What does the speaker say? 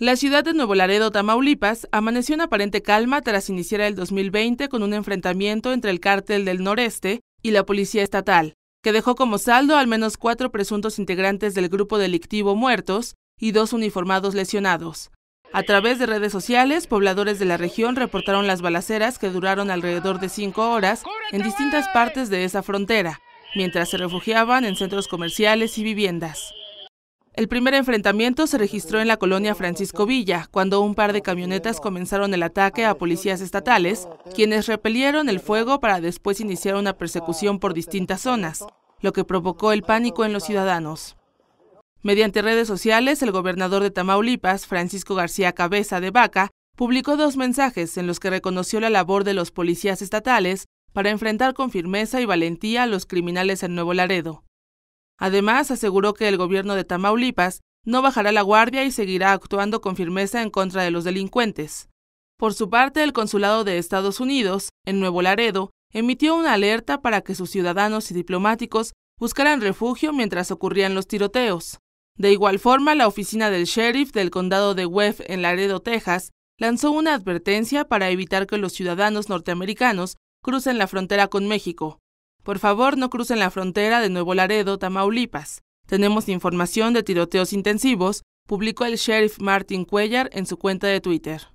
La ciudad de Nuevo Laredo, Tamaulipas, amaneció en aparente calma tras iniciar el 2020 con un enfrentamiento entre el cártel del noreste y la policía estatal, que dejó como saldo al menos cuatro presuntos integrantes del grupo delictivo muertos y dos uniformados lesionados. A través de redes sociales, pobladores de la región reportaron las balaceras que duraron alrededor de cinco horas en distintas partes de esa frontera, mientras se refugiaban en centros comerciales y viviendas. El primer enfrentamiento se registró en la colonia Francisco Villa, cuando un par de camionetas comenzaron el ataque a policías estatales, quienes repelieron el fuego para después iniciar una persecución por distintas zonas, lo que provocó el pánico en los ciudadanos. Mediante redes sociales, el gobernador de Tamaulipas, Francisco García Cabeza de Vaca, publicó dos mensajes en los que reconoció la labor de los policías estatales para enfrentar con firmeza y valentía a los criminales en Nuevo Laredo. Además, aseguró que el gobierno de Tamaulipas no bajará la guardia y seguirá actuando con firmeza en contra de los delincuentes. Por su parte, el Consulado de Estados Unidos, en Nuevo Laredo, emitió una alerta para que sus ciudadanos y diplomáticos buscaran refugio mientras ocurrían los tiroteos. De igual forma, la oficina del sheriff del condado de Webb en Laredo, Texas, lanzó una advertencia para evitar que los ciudadanos norteamericanos crucen la frontera con México, por favor, no crucen la frontera de Nuevo Laredo, Tamaulipas. Tenemos información de tiroteos intensivos, publicó el sheriff Martin Cuellar en su cuenta de Twitter.